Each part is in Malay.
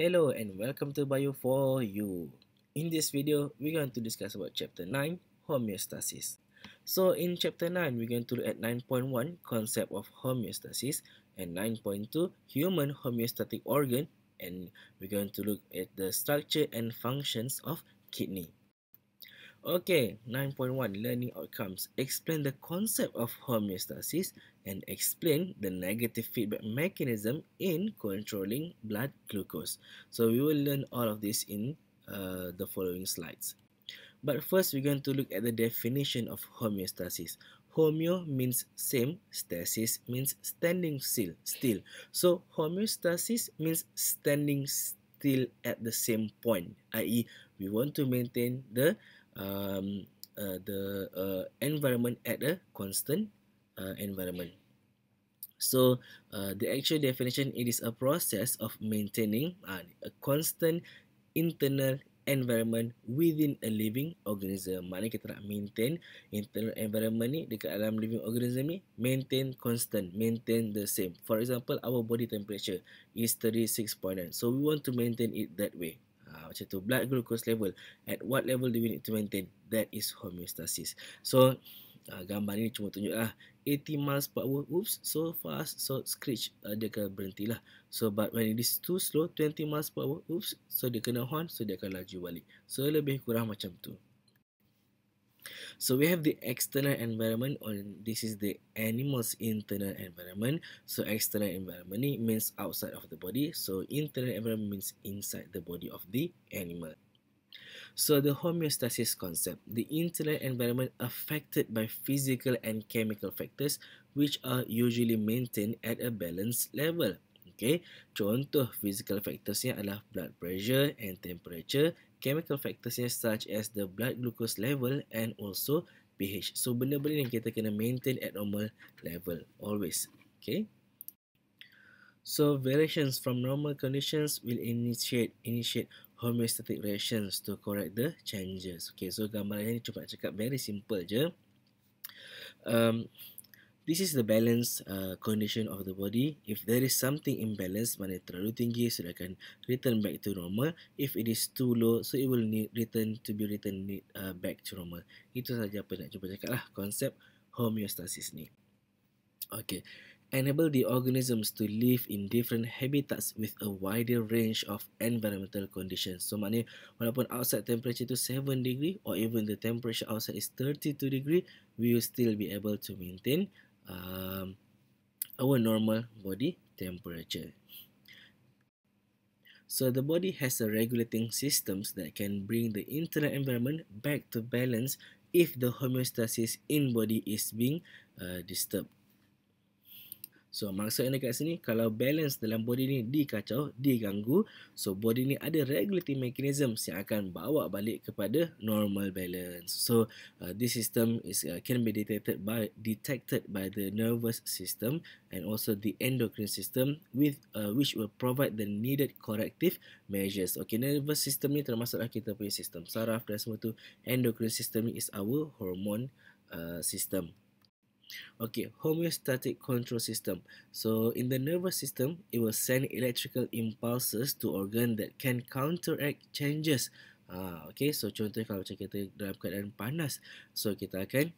Hello and welcome to Bio for You. In this video, we're going to discuss about Chapter 9, Homeostasis. So in Chapter 9, we're going to look at 9.1, Concept of Homeostasis, and 9.2, Human Homeostatic Organ, and we're going to look at the structure and functions of kidney. Okay, 9.1 Learning Outcomes. Explain the concept of homeostasis and explain the negative feedback mechanism in controlling blood glucose. So we will learn all of this in uh, the following slides. But first, we're going to look at the definition of homeostasis. Homeo means same, stasis means standing still. still. So homeostasis means standing still at the same point, i.e. we want to maintain the um, uh, the uh, environment at a constant uh, environment. So uh, the actual definition it is a process of maintaining uh, a constant internal environment within a living organism. Mana kita nak maintain internal environment ni dekat dalam living organism ni maintain constant, maintain the same. For example, our body temperature is 36.9. So we want to maintain it that way. Uh, macam tu, blood glucose level. At what level do we need to maintain? That is homeostasis. So, uh, gambar ni cuma tunjuk tunjuklah. 80 miles per hour. Oops, so fast. So, screech. Uh, ah, dia akan berhentilah. So, but when it is too slow, 20 miles per hour. Oops, so dia kena horn. So, dia akan laju balik. So, lebih kurang macam tu. so we have the external environment and this is the animal's internal environment so external environment means outside of the body so internal environment means inside the body of the animal so the homeostasis concept, the internal environment affected by physical and chemical factors which are usually maintained at a balanced level. Okay. Contoh physical factorsnya adalah blood pressure and temperature, chemical factorsnya such as the blood glucose level and also pH. So benar-benar yang kita kena maintain at normal level always. Okay. So variations from normal conditions will initiate initiate homeostatic reactions to correct the changes. Okay, so gambaran ini cuma cakap very simple je. Um, This is the balance uh, condition of the body. If there is something imbalanced, mana terlalu tinggi, sudah akan return back to normal. If it is too low, so it will need return to be return uh, back to normal. Itu saja apa nak cuba cakap lah, konsep homeostasis ni. Okay. Enable the organisms to live in different habitats with a wider range of environmental conditions. So, maknanya walaupun outside temperature tu 7 degree or even the temperature outside is 32 degree, we will still be able to maintain um, our normal body temperature. So the body has a regulating systems that can bring the internal environment back to balance if the homeostasis in body is being uh, disturbed. So maksudnya dekat sini kalau balance dalam body ni dikacau, diganggu, so body ni ada regulatory mechanism yang akan bawa balik kepada normal balance. So uh, this system is uh, can be detected by detected by the nervous system and also the endocrine system with uh, which will provide the needed corrective measures. Okay, nervous system ni termasuklah kita punya sistem saraf dan semua tu. Endocrine system ni is our hormone uh, system. Okay, homeostatic control system. So in the nervous system, it will send electrical impulses to organ that can counteract changes. Uh, okay, so contohnya kalau macam kita dalam keadaan panas, so kita akan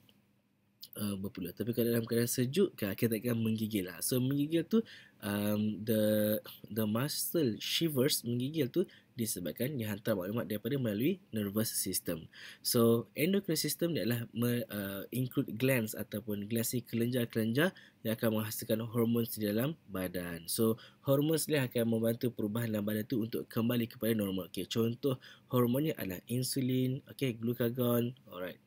uh, ah, berpuluh. Tapi kalau dalam keadaan sejuk, ah, kita akan menggigil. Lah. So menggigil tu um, the the muscle shivers menggigil tu disebabkan dia hantar maklumat daripada melalui nervous system. So endocrine system ni adalah me, uh, include glands ataupun glands ni kelenjar-kelenjar yang akan menghasilkan hormon di dalam badan. So hormon ni akan membantu perubahan dalam badan tu untuk kembali kepada normal. Okay, contoh hormonnya adalah insulin, okay, glucagon, alright.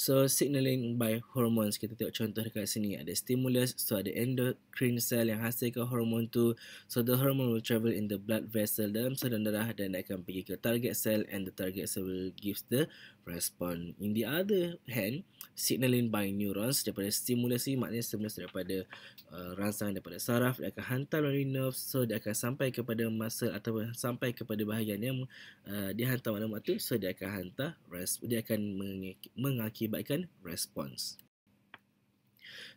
So signaling by hormones kita tengok contoh dekat sini ada stimulus so ada endocrine cell yang hasilkan hormon tu so the hormone will travel in the blood vessel dalam saluran darah dan akan pergi ke target cell and the target cell will gives the respon. In the other hand, signaling by neurons daripada stimulasi maknanya stimulasi daripada uh, rangsangan daripada saraf dia akan hantar melalui nerve so dia akan sampai kepada masa atau sampai kepada bahagian yang uh, dia hantar maklumat itu, so dia akan hantar resp- dia akan meng- mengakibatkan respons.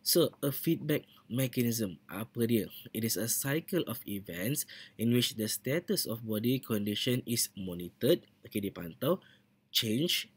So, a feedback mechanism, apa dia? It is a cycle of events in which the status of body condition is monitored, okay, dipantau, change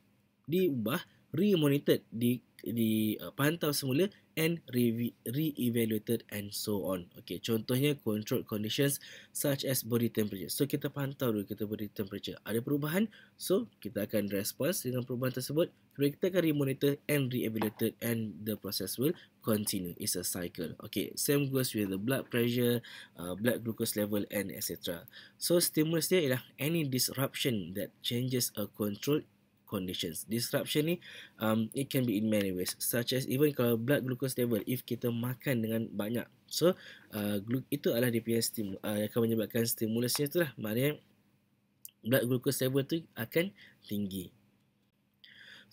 diubah remonitored di di uh, pantau semula and re reevaluated and so on okey contohnya control conditions such as body temperature so kita pantau dulu kita body temperature ada perubahan so kita akan respons dengan perubahan tersebut sebab kita akan remonitor and re-evaluated and the process will continue. It's a cycle. Okay, same goes with the blood pressure, uh, blood glucose level and etc. So, stimulus dia ialah any disruption that changes a control conditions. Disruption ni, um, it can be in many ways. Such as even kalau blood glucose level, if kita makan dengan banyak. So, uh, itu adalah dia punya stimulus, uh, akan menyebabkan stimulusnya tu lah. Maknanya, blood glucose level tu akan tinggi.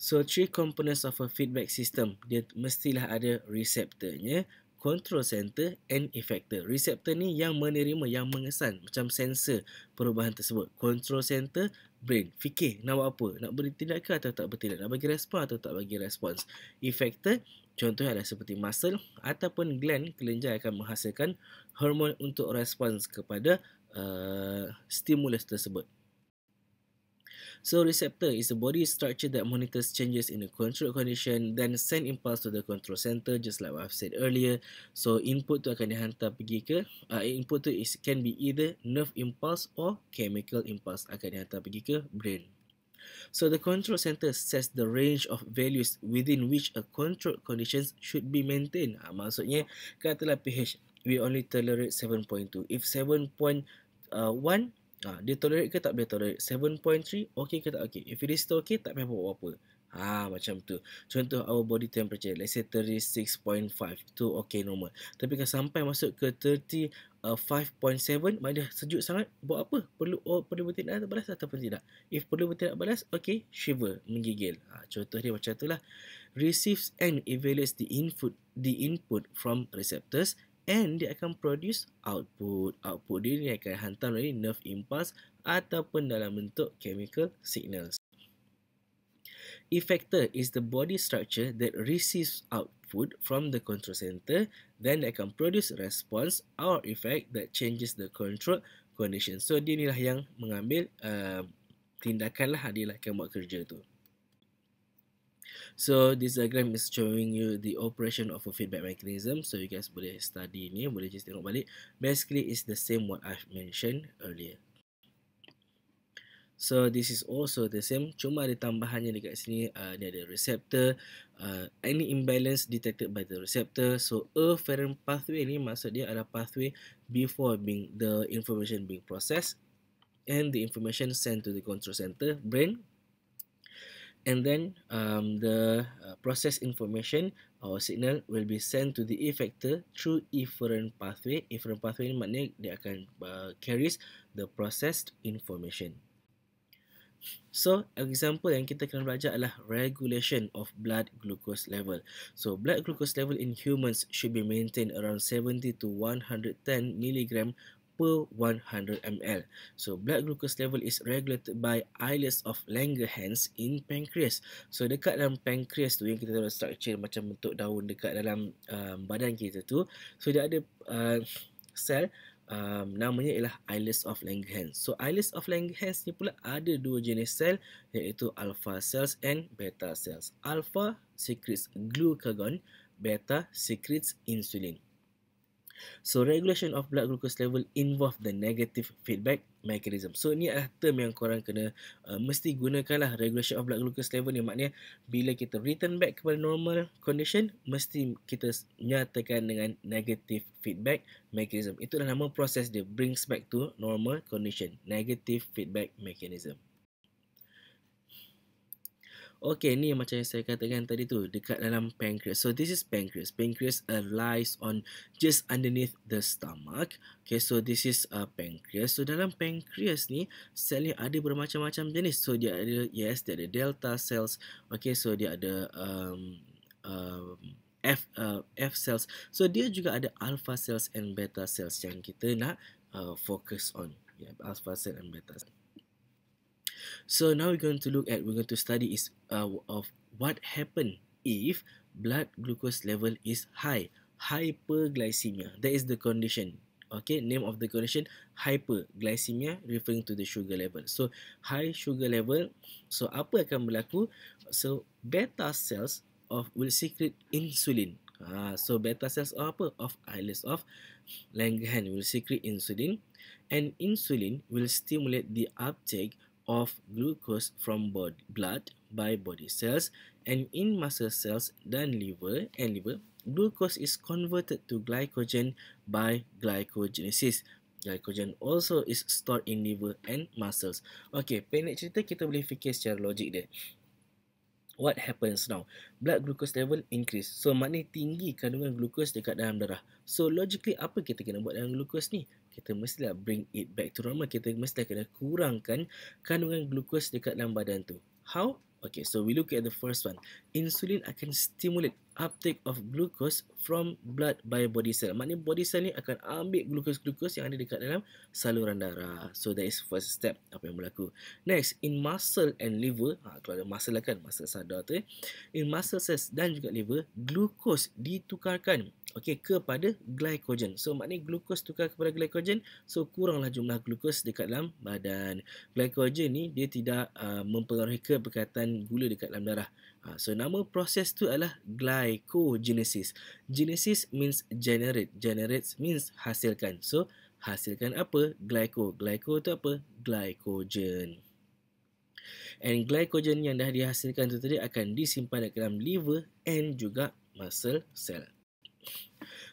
So, three components of a feedback system. Dia mestilah ada reseptornya, control center and effector. Receptor ni yang menerima, yang mengesan. Macam sensor perubahan tersebut. Control center, brain. Fikir nak buat apa. Nak bertindak ke atau tak bertindak. Nak bagi respon atau tak bagi respons. Effector, contohnya adalah seperti muscle ataupun gland. Kelenjar akan menghasilkan hormon untuk respons kepada uh, stimulus tersebut. So receptor is a body structure that monitors changes in a control condition then send impulse to the control center just like what I've said earlier. So input tu akan dihantar pergi ke uh, input tu is can be either nerve impulse or chemical impulse akan dihantar pergi ke brain. So the control center sets the range of values within which a control conditions should be maintained. Ha, maksudnya katalah pH we only tolerate 7.2. If 7.1 Ha, dia tolerate ke tak boleh tolerate? 7.3, okey ke tak okey? If it is still okey, tak payah buat apa-apa. Ha, macam tu. Contoh our body temperature, let's say 36.5, itu okey normal. Tapi kalau sampai masuk ke 35.7, uh, maknanya sejuk sangat, buat apa? Perlu oh, perlu bertindak balas ataupun tidak? If perlu bertindak balas, okey, shiver, menggigil. Ha, contoh dia macam tu lah. Receives and evaluates the input, the input from receptors and dia akan produce output. Output dia ni akan hantar melalui nerve impulse ataupun dalam bentuk chemical signals. Effector is the body structure that receives output from the control center then it can produce response or effect that changes the control condition. So, dia ni lah yang mengambil uh, tindakan lah, dia lah yang buat kerja tu. So this diagram is showing you the operation of a feedback mechanism. So you guys boleh study ni, boleh just tengok balik. Basically, it's the same what I've mentioned earlier. So this is also the same, cuma ada tambahannya di kat sini, uh, dia ada receptor, uh, any imbalance detected by the receptor. So afferent pathway ni maksud dia ada pathway before being the information being processed and the information sent to the control center, brain, and then um, the uh, process information or signal will be sent to the effector through efferent pathway. Efferent pathway ni maknanya dia akan uh, carries the processed information. So, example yang kita kena belajar adalah regulation of blood glucose level. So, blood glucose level in humans should be maintained around 70 to 110 milligram per 100 ml. So blood glucose level is regulated by islets of Langerhans in pancreas. So dekat dalam pancreas tu yang kita tahu structure macam bentuk daun dekat dalam um, badan kita tu. So dia ada uh, sel um, namanya ialah islets of Langerhans. So islets of Langerhans ni pula ada dua jenis sel iaitu alpha cells and beta cells. Alpha secretes glucagon, beta secretes insulin. So regulation of blood glucose level involve the negative feedback mechanism. So ni adalah term yang korang kena uh, mesti gunakanlah regulation of blood glucose level ni maknanya bila kita return back kepada normal condition mesti kita nyatakan dengan negative feedback mechanism. Itulah nama proses dia brings back to normal condition. Negative feedback mechanism. Okay, ni macam yang saya katakan tadi tu, dekat dalam pancreas. So, this is pancreas. Pancreas uh, lies on just underneath the stomach. Okay, so this is a uh, pancreas. So, dalam pancreas ni, sel ni ada bermacam-macam jenis. So, dia ada, yes, dia ada delta cells. Okay, so dia ada... Um, um, F uh, F cells. So dia juga ada alpha cells and beta cells yang kita nak uh, focus on. Yeah, alpha cells and beta cells. So now we're going to look at, we're going to study is uh, of what happen if blood glucose level is high, hyperglycemia. That is the condition. Okay, name of the condition, hyperglycemia, referring to the sugar level. So high sugar level. So apa akan berlaku? So beta cells of will secrete insulin. Ah, so beta cells of apa? Of islets of Langerhans will secrete insulin, and insulin will stimulate the uptake of glucose from body, blood by body cells and in muscle cells dan liver and liver glucose is converted to glycogen by glycogenesis glycogen also is stored in liver and muscles okey pendek cerita kita boleh fikir secara logik dia what happens now blood glucose level increase so maknanya tinggi kandungan glucose dekat dalam darah so logically apa kita kena buat dengan glucose ni kita mestilah bring it back to normal. Kita mestilah kena kurangkan kandungan glukos dekat dalam badan tu. How? Okay, so we look at the first one. Insulin akan stimulate uptake of glucose from blood by body cell. Maknanya body cell ni akan ambil glucose-glucose yang ada dekat dalam saluran darah. So that is first step apa yang berlaku. Next, in muscle and liver, ha, kalau ada muscle lah kan, muscle sadar tu. Eh. In muscle cells dan juga liver, glucose ditukarkan okay, kepada glycogen. So maknanya glucose tukar kepada glycogen, so kuranglah jumlah glucose dekat dalam badan. Glycogen ni dia tidak uh, mempengaruhi keberkatan gula dekat dalam darah. Ha, so nama proses tu adalah glycogenesis. Genesis means generate, generates means hasilkan. So hasilkan apa? Glyco. Glyco tu apa? Glycogen. And glycogen yang dah dihasilkan tu tadi akan disimpan ke dalam liver and juga muscle cell.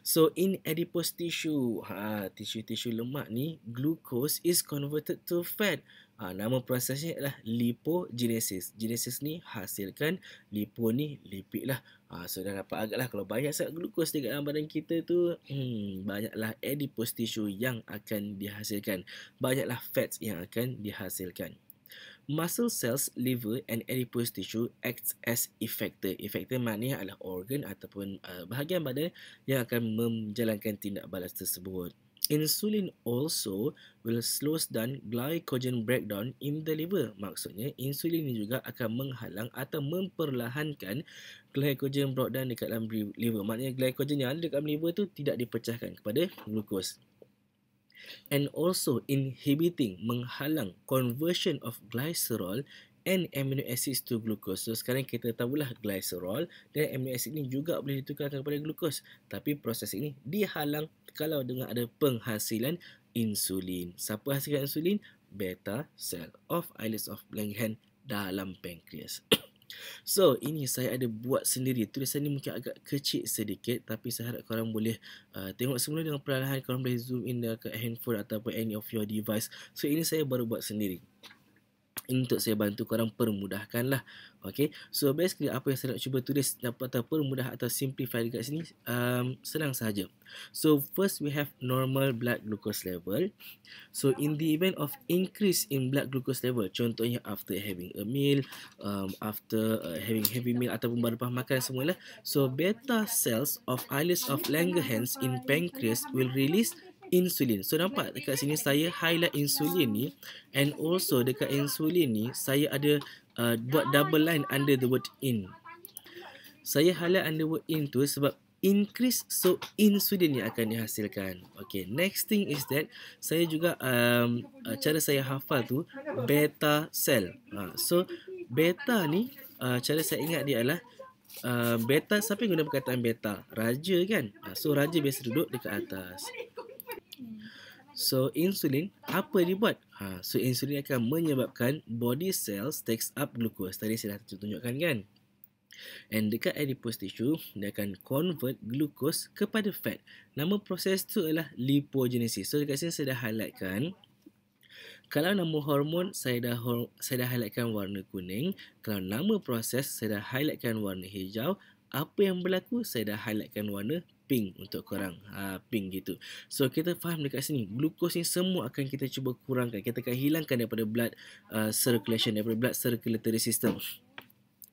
So in adipose tissue, ha tissue-tissue lemak ni glucose is converted to fat. Ha, nama prosesnya adalah lipogenesis. Genesis ni hasilkan lipo ni lipid lah. Ha, so dah dapat agaklah kalau banyak sangat glukos dekat dalam badan kita tu, hmm, banyaklah adipose tissue yang akan dihasilkan. Banyaklah fats yang akan dihasilkan. Muscle cells, liver and adipose tissue acts as effector. Effector maknanya adalah organ ataupun uh, bahagian badan yang akan menjalankan tindak balas tersebut. Insulin also will slows down glycogen breakdown in the liver. Maksudnya, insulin ini juga akan menghalang atau memperlahankan glycogen breakdown dekat dalam liver. Maknanya, glycogen yang ada dekat liver itu tidak dipecahkan kepada glukos. And also inhibiting, menghalang conversion of glycerol and amino acids to glucose. So sekarang kita tahulah glycerol dan amino acid ini juga boleh ditukarkan kepada glukos. Tapi proses ini dihalang kalau dengan ada penghasilan insulin. Siapa hasilkan insulin? Beta cell of islets of Langerhans dalam pankreas. so ini saya ada buat sendiri. Tulisan ni mungkin agak kecil sedikit tapi saya harap korang boleh uh, tengok semula dengan perlahan lahan korang boleh zoom in dekat handphone ataupun any of your device. So ini saya baru buat sendiri untuk saya bantu korang permudahkanlah. Okay. So basically apa yang saya nak cuba tulis dapat apa permudah atau simplify dekat sini um, senang sahaja. So first we have normal blood glucose level. So in the event of increase in blood glucose level, contohnya after having a meal, um, after uh, having heavy meal ataupun baru lepas makan semualah. So beta cells of islets of Langerhans in pancreas will release insulin. So nampak dekat sini saya highlight insulin ni and also dekat insulin ni saya ada uh, buat ah, double line under the word in. Saya highlight under word in tu sebab increase so insulin yang akan dihasilkan. Okay, next thing is that saya juga um, uh, cara saya hafal tu beta cell. Ha, so beta ni uh, cara saya ingat dia adalah uh, beta siapa yang guna perkataan beta? Raja kan? Ha, so raja biasa duduk dekat atas. So insulin apa dia buat? Ha, so insulin akan menyebabkan body cells takes up glucose. Tadi saya dah tunjukkan kan? And dekat adipose tissue, dia akan convert glucose kepada fat. Nama proses tu adalah lipogenesis. So dekat sini saya dah highlightkan. Kalau nama hormon, saya dah, hor- saya dah highlightkan warna kuning. Kalau nama proses, saya dah highlightkan warna hijau. Apa yang berlaku, saya dah highlightkan warna pink untuk korang ha, pink gitu so kita faham dekat sini glukos ni semua akan kita cuba kurangkan kita akan hilangkan daripada blood uh, circulation daripada blood circulatory system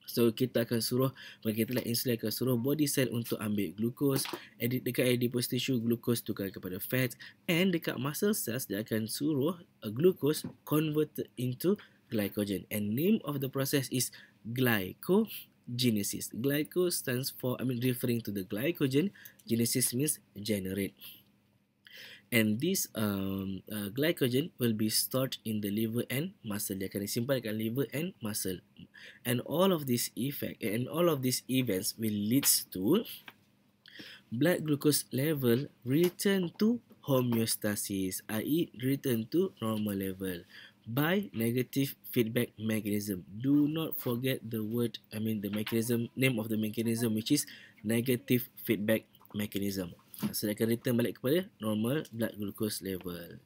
So kita akan suruh Bagi kita lah insulin akan suruh body cell untuk ambil glukos edit Dekat adipose tissue glukos tukar kepada fat And dekat muscle cells dia akan suruh uh, glukos convert into glycogen And name of the process is glycogen glycogenesis. Glyco stands for, I mean, referring to the glycogen. Genesis means generate. And this um, uh, glycogen will be stored in the liver and muscle. Dia akan disimpan liver and muscle. And all of this effect and all of these events will leads to blood glucose level return to homeostasis, i.e. return to normal level by negative feedback mechanism. Do not forget the word, I mean the mechanism, name of the mechanism which is negative feedback mechanism. So, dia akan return balik kepada normal blood glucose level.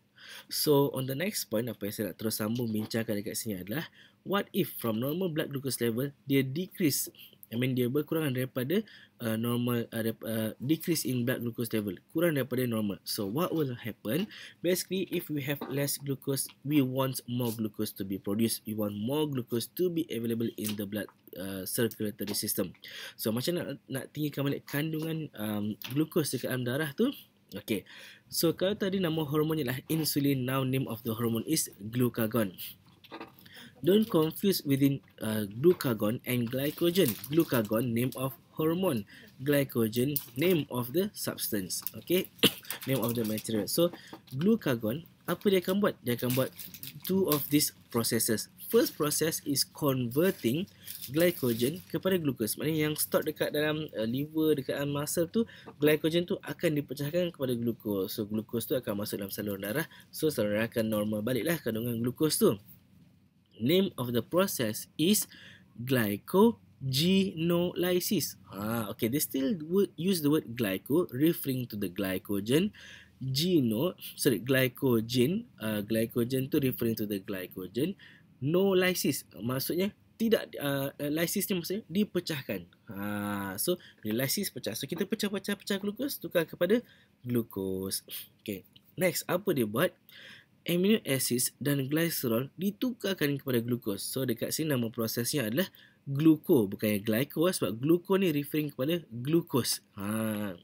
So, on the next point, apa yang saya nak terus sambung bincangkan dekat sini adalah what if from normal blood glucose level, dia decrease I mean dia berkurangan daripada uh, normal uh, uh, decrease in blood glucose level kurang daripada normal. So what will happen? Basically if we have less glucose, we want more glucose to be produced. We want more glucose to be available in the blood uh, circulatory system. So macam nak nak tinggikan balik kandungan um, glucose dekat dalam darah tu Okay, so kalau tadi nama hormonnya lah insulin, now name of the hormone is glucagon. Don't confuse within uh, glucagon and glycogen. Glucagon name of hormone, glycogen name of the substance. Okay, name of the material. So glucagon apa dia akan buat? Dia akan buat two of these processes. First process is converting glycogen kepada glucose. Maksudnya yang stored dekat dalam uh, liver, dekat dalam muscle tu, glycogen tu akan dipecahkan kepada glucose. So glucose tu akan masuk dalam saluran darah. So saluran darah akan normal baliklah kandungan glucose tu name of the process is glycogenolysis. Ah, okay, they still would use the word glyco referring to the glycogen. Geno, sorry, glycogen. Uh, glycogen to referring to the glycogen. No lysis, maksudnya tidak uh, uh, lysis ni maksudnya dipecahkan. Ha, so lysis pecah. So kita pecah-pecah pecah glukos tukar kepada glukos. Okay. Next apa dia buat? Uh, amino acids dan glycerol ditukarkan kepada glukos. So dekat sini nama prosesnya adalah gluko bukannya glyco lah, sebab gluko ni referring kepada glukos. Ha.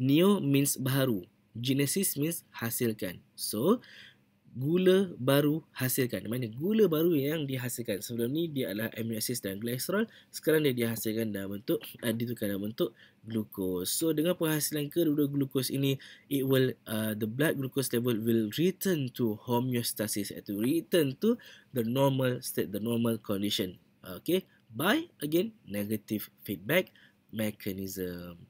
Neo means baru. Genesis means hasilkan. So gula baru hasilkan. Mana gula baru yang dihasilkan. Sebelum ni dia adalah amino acids dan glycerol. Sekarang dia dihasilkan dalam bentuk, uh, eh, ditukar dalam bentuk glukos. So dengan penghasilan kedua-dua glukos ini, it will, uh, the blood glucose level will return to homeostasis. Iaitu return to the normal state, the normal condition. Okay. By, again, negative feedback mechanism.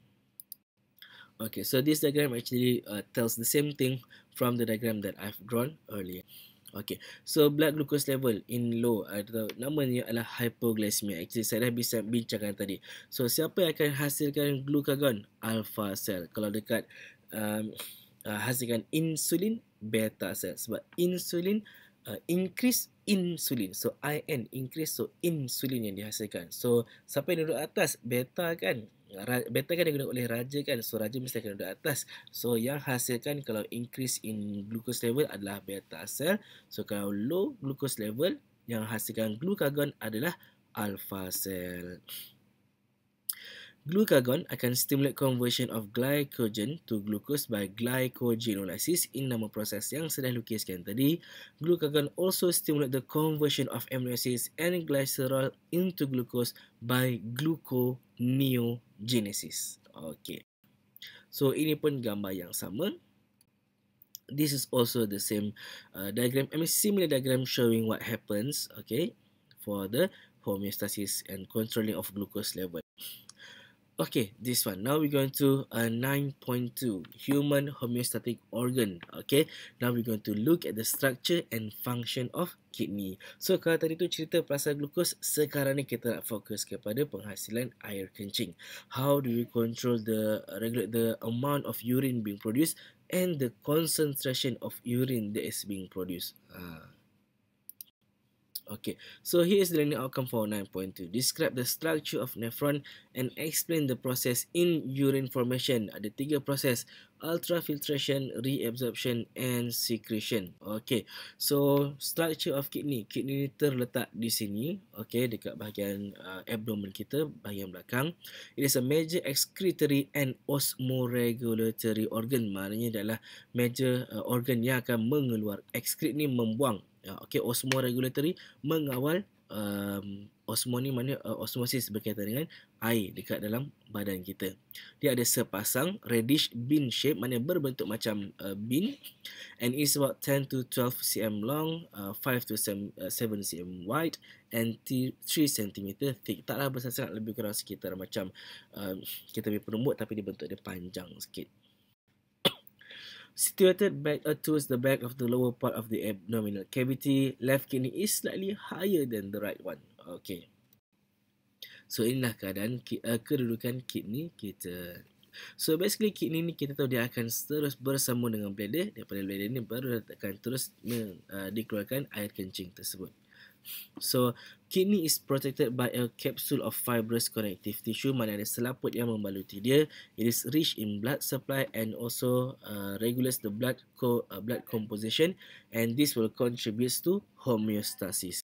Okay, so this diagram actually uh, tells the same thing from the diagram that I've drawn earlier. Okay, so blood glucose level in low atau namanya adalah hypoglycemia. Actually, saya dah bincangkan tadi. So, siapa yang akan hasilkan glukagon? Alpha cell. Kalau dekat um, uh, hasilkan insulin, beta cell. Sebab insulin, uh, increase insulin. So, IN, increase. So, insulin yang dihasilkan. So, siapa yang duduk atas? Beta kan? Beta kan digunakan oleh raja kan So raja mesti akan duduk atas So yang hasilkan kalau increase in glucose level adalah beta cell So kalau low glucose level Yang hasilkan glucagon adalah alpha cell Glucagon akan stimulate conversion of glycogen to glucose by glycogenolysis in nama proses yang sudah lukiskan tadi. Glucagon also stimulate the conversion of amino acids and glycerol into glucose by gluconeogenesis. Genesis. Okay. So ini pun gambar yang sama. This is also the same uh, diagram. I mean similar diagram showing what happens. Okay. For the homeostasis and controlling of glucose level. Okay, this one. Now we're going to a uh, nine point two human homeostatic organ. Okay, now we're going to look at the structure and function of kidney. So, kalau tadi tu cerita pasal glukos, sekarang ni kita nak fokus kepada penghasilan air kencing. How do we control the regulate the amount of urine being produced and the concentration of urine that is being produced? Uh. Okay, so here is the learning outcome for 9.2. Describe the structure of nephron and explain the process in urine formation. Ada tiga proses, ultrafiltration, reabsorption and secretion. Okay, so structure of kidney. Kidney ini terletak di sini, okay, dekat bahagian uh, abdomen kita, bahagian belakang. It is a major excretory and osmoregulatory organ. Maknanya adalah major uh, organ yang akan mengeluarkan. Excrete ni, membuang Ya, okay, osmo regulatory mengawal um, osmo ni mana uh, osmosis berkaitan dengan air dekat dalam badan kita. Dia ada sepasang reddish bean shape mana berbentuk macam uh, bean and is about 10 to 12 cm long, uh, 5 to 7 uh, cm wide and 3 cm thick. Taklah besar sangat lebih kurang sekitar macam um, kita punya perumbut tapi dia bentuk dia panjang sikit situated back uh, towards the back of the lower part of the abdominal cavity. Left kidney is slightly higher than the right one. Okay. So inilah keadaan ki, uh, kedudukan kidney kita. So basically kidney ni kita tahu dia akan terus bersambung dengan bladder daripada bladder ni baru akan terus uh, dikeluarkan air kencing tersebut. So, kidney is protected by a capsule of fibrous connective tissue, mana ada selaput yang membaluti dia. It is rich in blood supply and also uh, regulates the blood co uh, blood composition and this will contribute to homeostasis.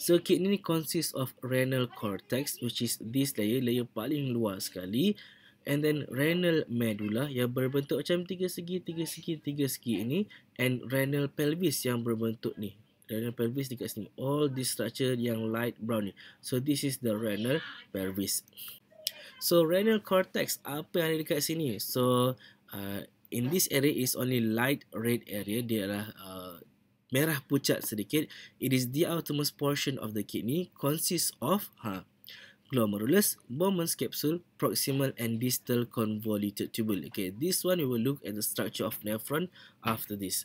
So, kidney consists of renal cortex which is this layer, layer paling luar sekali. And then renal medulla yang berbentuk macam tiga segi, tiga segi, tiga segi ini. And renal pelvis yang berbentuk ni, renal pelvis dekat sini. All this structure yang light brown ni. So this is the renal pelvis. So renal cortex apa yang ada dekat sini? So uh, in this area is only light red area. Dia adalah uh, merah pucat sedikit. It is the outermost portion of the kidney consists of huh, ha, glomerulus, Bowman's capsule, proximal and distal convoluted tubule. Okay, this one we will look at the structure of nephron after this.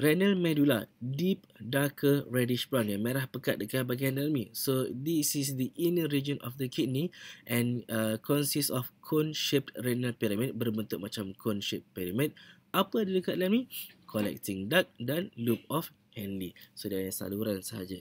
Renal medulla, deep darker reddish brown, yang merah pekat dekat bahagian dalam ni. So, this is the inner region of the kidney and uh, consists of cone-shaped renal pyramid, berbentuk macam cone-shaped pyramid. Apa ada dekat dalam ni? Collecting duct dan loop of Henle. So, dia ada saluran sahaja.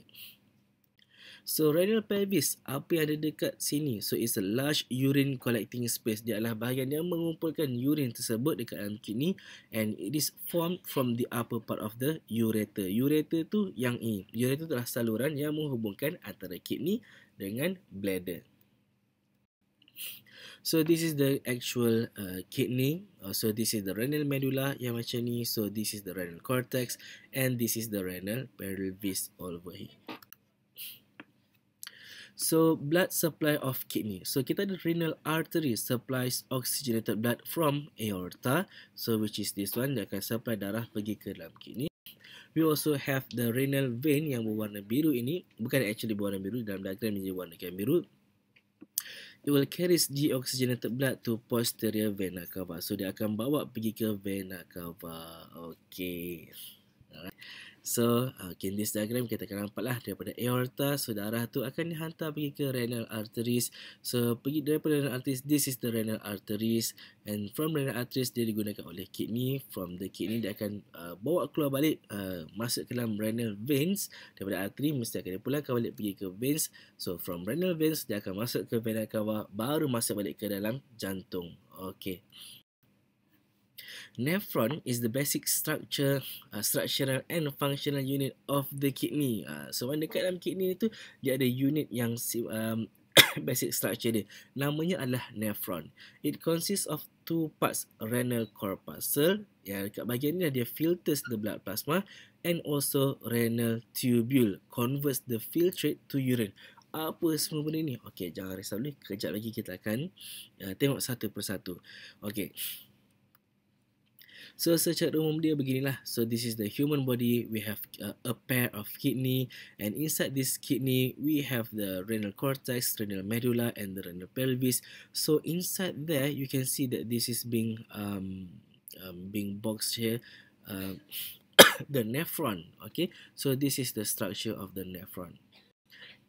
So renal pelvis apa yang ada dekat sini? So it's a large urine collecting space. Dia adalah bahagian yang mengumpulkan urine tersebut dekat dalam kidney and it is formed from the upper part of the ureter. Ureter tu yang ini. Ureter tu adalah saluran yang menghubungkan antara kidney dengan bladder. So this is the actual uh, kidney. Uh, so this is the renal medulla yang macam ni. So this is the renal cortex and this is the renal pelvis all over here. So, blood supply of kidney. So, kita ada renal artery supplies oxygenated blood from aorta. So, which is this one, dia akan supply darah pergi ke dalam kidney. We also have the renal vein yang berwarna biru ini. Bukan actually berwarna biru, dalam diagram ini warna kan biru. It will carry deoxygenated blood to posterior vena cava. So, dia akan bawa pergi ke vena cava. Okay. Alright. So uh, okay, di Instagram kita akan nampak lah daripada aorta So darah tu akan dihantar pergi ke renal arteries So pergi daripada renal arteries This is the renal arteries And from renal arteries dia digunakan oleh kidney From the kidney dia akan uh, bawa keluar balik uh, Masuk ke dalam renal veins Daripada arteri mesti akan dia pulangkan balik pergi ke veins So from renal veins dia akan masuk ke vena cava Baru masuk balik ke dalam jantung Okay Nephron is the basic structure, uh, structural and functional unit of the kidney. Uh, so, when dekat dalam kidney itu, dia ada unit yang um, basic structure dia. Namanya adalah nephron. It consists of two parts, renal corpuscle. Ya, dekat bahagian ini dia filters the blood plasma and also renal tubule converts the filtrate to urine. Apa semua benda ni? Okey, jangan risau dulu. Kejap lagi kita akan uh, tengok satu persatu. Okey. So secara umum dia beginilah. So this is the human body. We have uh, a pair of kidney and inside this kidney we have the renal cortex, renal medulla and the renal pelvis. So inside there you can see that this is being um, um being boxed here. Uh, the nephron, okay? So this is the structure of the nephron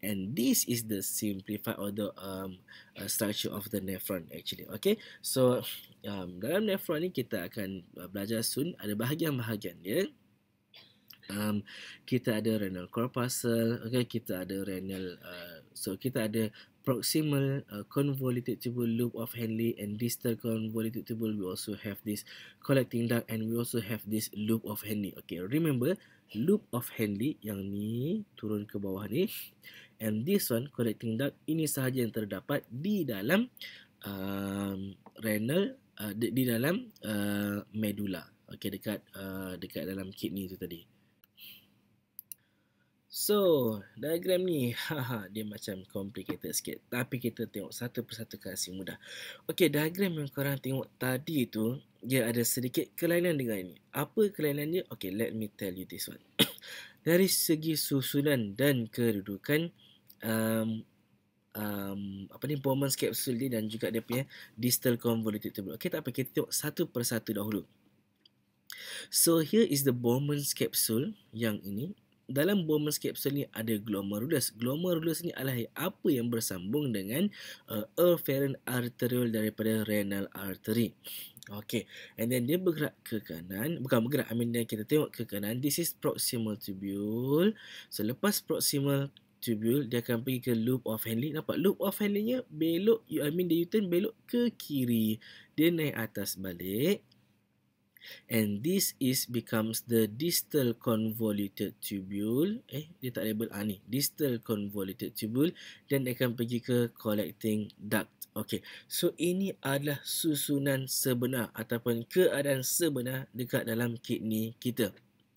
and this is the simplified order um, uh, structure of the nephron actually okay so um, dalam nephron ni kita akan uh, belajar soon ada bahagian-bahagian ya um, kita ada renal corpuscle okay kita ada renal uh, so kita ada proximal uh, convoluted tubule loop of Henle and distal convoluted tubule we also have this collecting duct and we also have this loop of Henle okay remember loop of Henle yang ni turun ke bawah ni and this one connecting duct ini sahaja yang terdapat di dalam uh, um, renal uh, di, di dalam uh, medula okey dekat uh, dekat dalam kidney tu tadi So, diagram ni haha dia macam complicated sikit. Tapi kita tengok satu persatu kasi mudah. Okey, diagram yang korang tengok tadi tu dia ada sedikit kelainan dengan ini. Apa kelainannya? dia? Okey, let me tell you this one. Dari segi susunan dan kedudukan um, um, apa ni Bowman's capsule dia dan juga dia punya distal convoluted tubule. Okey, tak apa kita tengok satu persatu dahulu. So here is the Bowman's capsule yang ini. Dalam Bowman's capsule ni ada glomerulus. Glomerulus ni adalah apa yang bersambung dengan uh, afferent arteriole daripada renal artery. Okay, and then dia bergerak ke kanan Bukan bergerak, I mean kita tengok ke kanan This is proximal tubule So lepas proximal tubule dia akan pergi ke loop of Henle nampak loop of Henle nya belok you I mean the U turn belok ke kiri dia naik atas balik and this is becomes the distal convoluted tubule eh dia tak label ah ni distal convoluted tubule dan dia akan pergi ke collecting duct Okay, so ini adalah susunan sebenar ataupun keadaan sebenar dekat dalam kidney kita.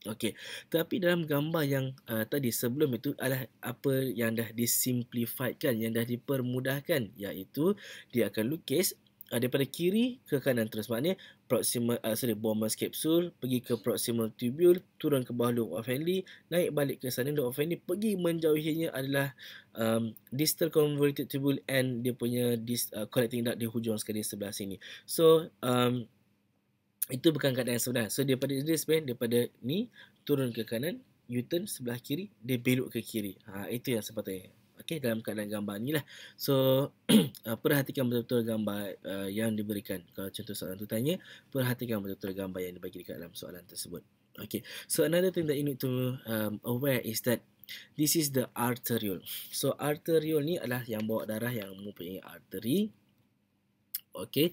Okey, tapi dalam gambar yang uh, tadi sebelum itu adalah apa yang dah disimplifikan, yang dah dipermudahkan iaitu dia akan lukis uh, daripada kiri ke kanan terus maknanya proximal uh, sorry Bowman's capsule pergi ke proximal tubule turun ke bawah Lobe of Henle naik balik ke sana Lobe of Henle pergi menjauhinya adalah um, distal convoluted tubule and dia punya dis, uh, collecting duct di hujung sekali sebelah sini. So um, itu bukan keadaan yang sebenar. So daripada ini sebenarnya daripada ni turun ke kanan, you turn sebelah kiri, dia belok ke kiri. Ha, itu yang sepatutnya. Okay dalam keadaan gambar ni lah. So uh, perhatikan betul-betul gambar uh, yang diberikan. Kalau contoh soalan tu tanya, perhatikan betul-betul gambar yang dibagi dekat dalam soalan tersebut. Okay. So another thing that you need to um, aware is that this is the arteriole. So arteriole ni adalah yang bawa darah yang mempunyai arteri. Okay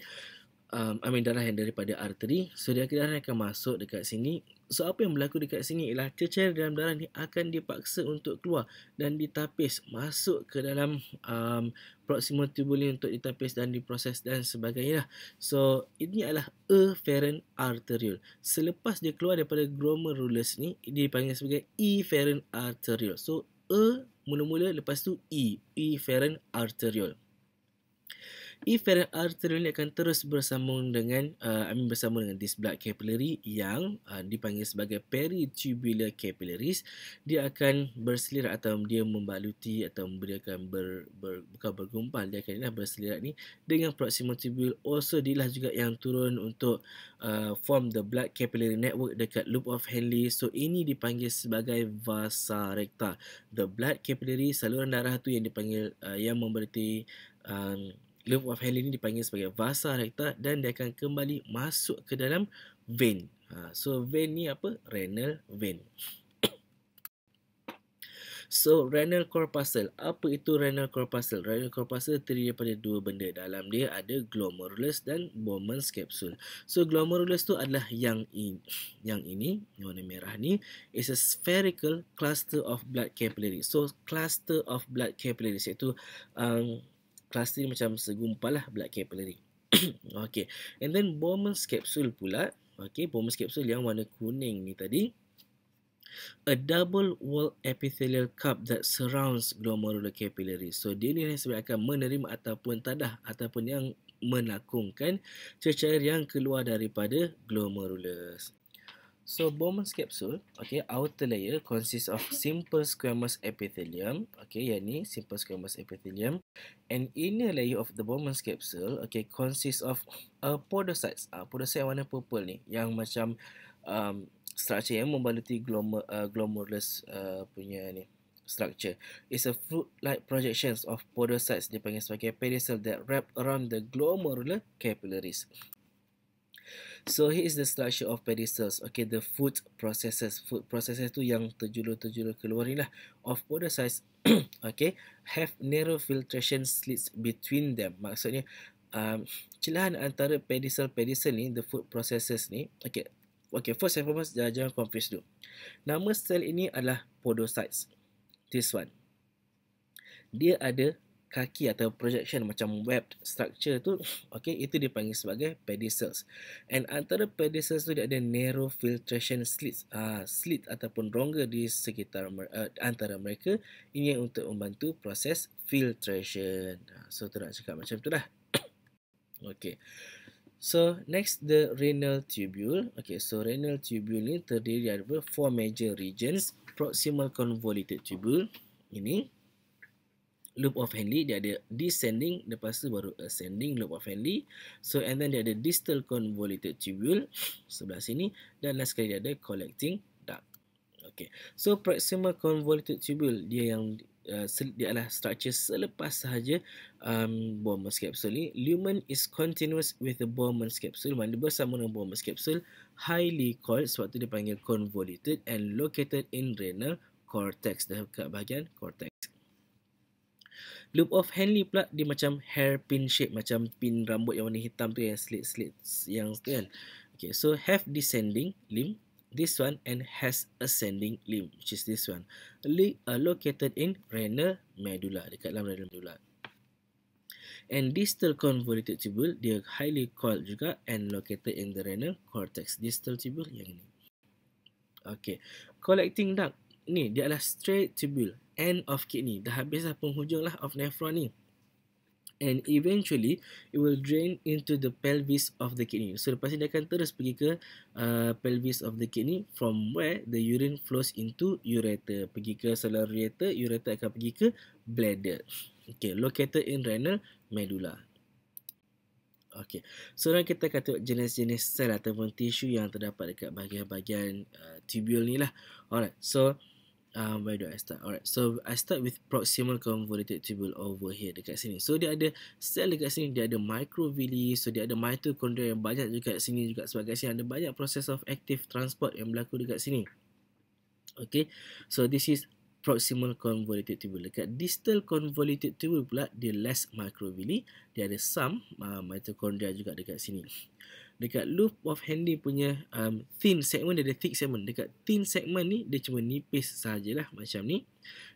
um, amin darah yang daripada arteri. So, dia darah akan masuk dekat sini. So, apa yang berlaku dekat sini ialah cecair dalam darah ni akan dipaksa untuk keluar dan ditapis masuk ke dalam um, proximal tubuli untuk ditapis dan diproses dan sebagainya. Lah. So, ini adalah efferent arteriole. Selepas dia keluar daripada glomerulus ni, dia dipanggil sebagai efferent arteriole. So, E mula-mula lepas tu E, efferent arteriole if ferrous artery ini akan terus bersambung dengan uh, I mean bersambung dengan this blood capillary yang uh, dipanggil sebagai peritubular capillaries dia akan berselirat atau dia membaluti atau dia akan ber, ber, bukan bergumpal dia akan inilah berselerak ni dengan proximal tubule also dia lah juga yang turun untuk uh, form the blood capillary network dekat loop of Henle so ini dipanggil sebagai vasa recta the blood capillary saluran darah tu yang dipanggil uh, yang memberi um, Lymph of Henle ini dipanggil sebagai vasa recta dan dia akan kembali masuk ke dalam vein. Ha, so vein ni apa? Renal vein. so renal corpuscle. Apa itu renal corpuscle? Renal corpuscle terdiri daripada dua benda. Dalam dia ada glomerulus dan Bowman's capsule. So glomerulus tu adalah yang ini. Yang ini, yang warna merah ni, is a spherical cluster of blood capillary. So cluster of blood capillary iaitu um, cluster ni macam segumpal lah blood capillary. okay. And then Bowman's capsule pula. Okay, Bowman's capsule yang warna kuning ni tadi. A double wall epithelial cup that surrounds glomerular capillary. So, dia ni yang sebenarnya akan menerima ataupun tadah ataupun yang menakungkan cecair yang keluar daripada glomerulus. So Bowman's capsule, okay, outer layer consists of simple squamous epithelium, okay, yang ni simple squamous epithelium, and inner layer of the Bowman's capsule, okay, consists of a uh, podocytes, ah, uh, podocyte yang warna purple ni, yang macam um, structure yang membaluti glomer, uh, uh, punya ni structure. It's a fruit-like projections of podocytes dipanggil sebagai pedicel that wrap around the glomerular capillaries. So here is the structure of pedicels. Okay, the food processes. Food processes tu yang terjulur-terjulur keluar ni lah. Of podocytes, okay, have narrow filtration slits between them. Maksudnya, um, celahan antara pedicel-pedicel ni, the food processes ni, okay, okay, first and foremost, jangan, jangan confuse dulu. Nama sel ini adalah podocytes. This one. Dia ada kaki atau projection macam web structure tu okey itu dipanggil sebagai pedicels and antara pedicels tu dia ada narrow filtration slits ah uh, slit ataupun rongga di sekitar uh, antara mereka ini untuk membantu proses filtration ah, so tu nak cakap macam tu dah okey So next the renal tubule. Okay, so renal tubule ni terdiri daripada four major regions. Proximal convoluted tubule ini loop of Henle dia ada descending lepas tu baru ascending loop of Henle so and then dia ada distal convoluted tubule sebelah sini dan last sekali dia ada collecting duct okey so proximal convoluted tubule dia yang uh, dia adalah structure selepas sahaja um, Bowman's capsule ni lumen is continuous with the Bowman's capsule mana bersama dengan Bowman's capsule highly coiled sebab tu dia panggil convoluted and located in renal cortex dekat bahagian cortex Loop of Henley pula dia macam hairpin shape macam pin rambut yang warna hitam tu yang slit-slit yang tu kan. Okay, so have descending limb this one and has ascending limb which is this one. Limb uh, located in renal medulla dekat dalam renal medulla. And distal convoluted tubule dia highly coiled juga and located in the renal cortex. Distal tubule yang ni. Okay, collecting duct ni dia adalah straight tubule end of kidney. Dah habis dah penghujung lah of nephron ni. And eventually, it will drain into the pelvis of the kidney. So, lepas ni dia akan terus pergi ke uh, pelvis of the kidney from where the urine flows into ureter. Pergi ke saluran ureter, ureter akan pergi ke bladder. Okay, located in renal medulla. Okay, so sekarang kita akan tengok jenis-jenis sel ataupun tisu yang terdapat dekat bahagian-bahagian uh, tubule ni lah. Alright, so... Um, where do I start? Alright, so I start with proximal convoluted tubule over here dekat sini. So dia ada sel dekat sini, dia ada microvilli, so dia ada mitochondria yang banyak juga dekat sini juga sebab kat sini ada banyak proses of active transport yang berlaku dekat sini. Okay, so this is proximal convoluted tubule. Dekat distal convoluted tubule pula, dia less microvilli, dia ada some uh, mitochondria juga dekat sini dekat loop of handling punya um, thin segment dia ada thick segment dekat thin segment ni dia cuma nipis sajalah macam ni